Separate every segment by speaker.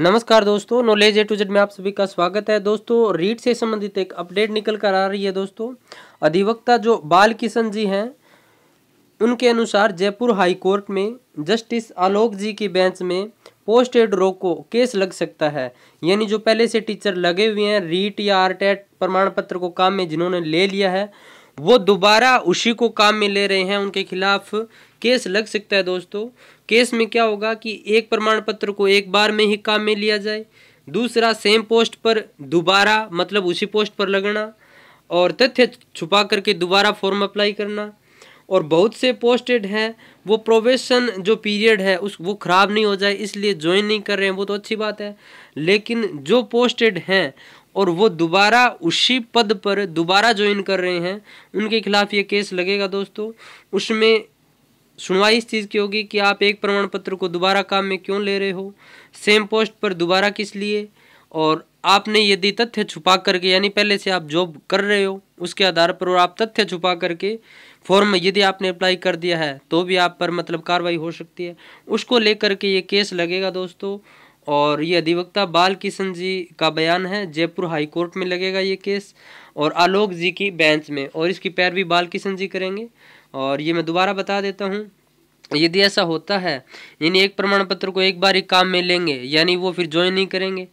Speaker 1: नमस्कार दोस्तों knowledge a to Z में आप सभी का स्वागत है दोस्तों रीट से संबंधित एक अपडेट निकल कर आ रही है दोस्तों अधिवक्ता जो बाल किशन जी हैं उनके अनुसार जयपुर हाई कोर्ट में जस्टिस आलोक जी की बेंच में पोस्ट एड रोक को केस लग सकता है यानी जो पहले से टीचर लगे हुए हैं रीट या आरटेट प्रमाण पत्र को काम में जिन्होंने ले लिया है वो दोबारा उसी को काम में ले रहे हैं उनके खिलाफ केस लग सकता है दोस्तों केस में क्या होगा कि एक प्रमाण पत्र को एक बार में ही काम में लिया जाए दूसरा सेम पोस्ट पर दोबारा मतलब उसी पोस्ट पर लगना और तथ्य छुपा करके दोबारा फॉर्म अप्लाई करना और बहुत से पोस्टेड हैं वो प्रोवेशन जो पीरियड है उस वो ख़राब नहीं हो जाए इसलिए ज्वाइन नहीं कर रहे हैं वो तो अच्छी बात है लेकिन जो पोस्टेड हैं और वो दोबारा उसी पद पर दोबारा ज्वाइन कर रहे हैं उनके खिलाफ ये केस लगेगा दोस्तों उसमें सुनवाई इस चीज़ की होगी कि आप एक प्रमाण पत्र को दोबारा काम में क्यों ले रहे हो सेम पोस्ट पर दोबारा किस लिए और आपने यदि तथ्य छुपा करके यानी पहले से आप जॉब कर रहे हो उसके आधार पर और आप तथ्य छुपा करके फॉर्म यदि आपने अप्लाई कर दिया है तो भी आप पर मतलब कार्रवाई हो सकती है उसको लेकर के ये केस लगेगा दोस्तों और ये अधिवक्ता बाल किशन जी का बयान है जयपुर हाई कोर्ट में लगेगा ये केस और आलोक जी की बेंच में और इसकी पैरवी बाल किशन जी करेंगे और ये मैं दोबारा बता देता हूँ यदि ऐसा होता है यानी एक प्रमाण पत्र को एक बार ही काम में लेंगे यानी वो फिर ज्वाइन नहीं करेंगे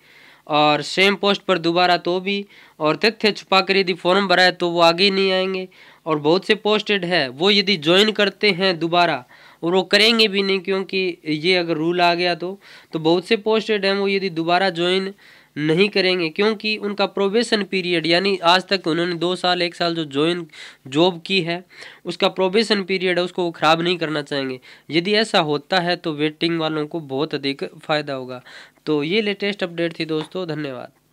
Speaker 1: और सेम पोस्ट पर दोबारा तो भी और तथ्य छुपा कर यदि फॉर्म भरा है तो वो आगे नहीं आएंगे और बहुत से पोस्टेड है वो यदि ज्वाइन करते हैं दोबारा और वो करेंगे भी नहीं क्योंकि ये अगर रूल आ गया तो तो बहुत से पोस्टेड हैं वो यदि दोबारा ज्वाइन नहीं करेंगे क्योंकि उनका प्रोबेशन पीरियड यानी आज तक उन्होंने दो साल एक साल जो ज्वाइन जॉब की है उसका प्रोबेशन पीरियड है उसको वो ख़राब नहीं करना चाहेंगे यदि ऐसा होता है तो वेटिंग वालों को बहुत अधिक फ़ायदा होगा तो ये लेटेस्ट अपडेट थी दोस्तों धन्यवाद